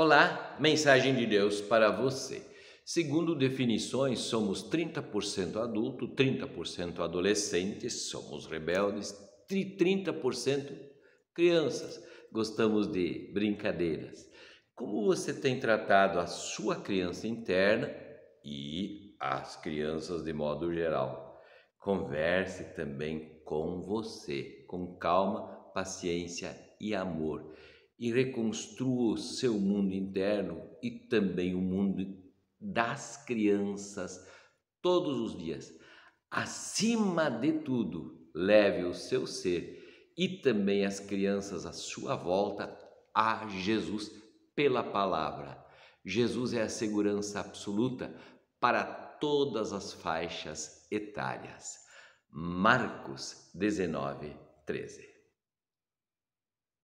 Olá, mensagem de Deus para você. Segundo definições, somos 30% adulto, 30% adolescentes, somos rebeldes, 30% crianças. Gostamos de brincadeiras. Como você tem tratado a sua criança interna e as crianças de modo geral? Converse também com você, com calma, paciência e amor e reconstrua o seu mundo interno e também o mundo das crianças todos os dias. Acima de tudo, leve o seu ser e também as crianças à sua volta a Jesus pela palavra. Jesus é a segurança absoluta para todas as faixas etárias. Marcos 19, 13.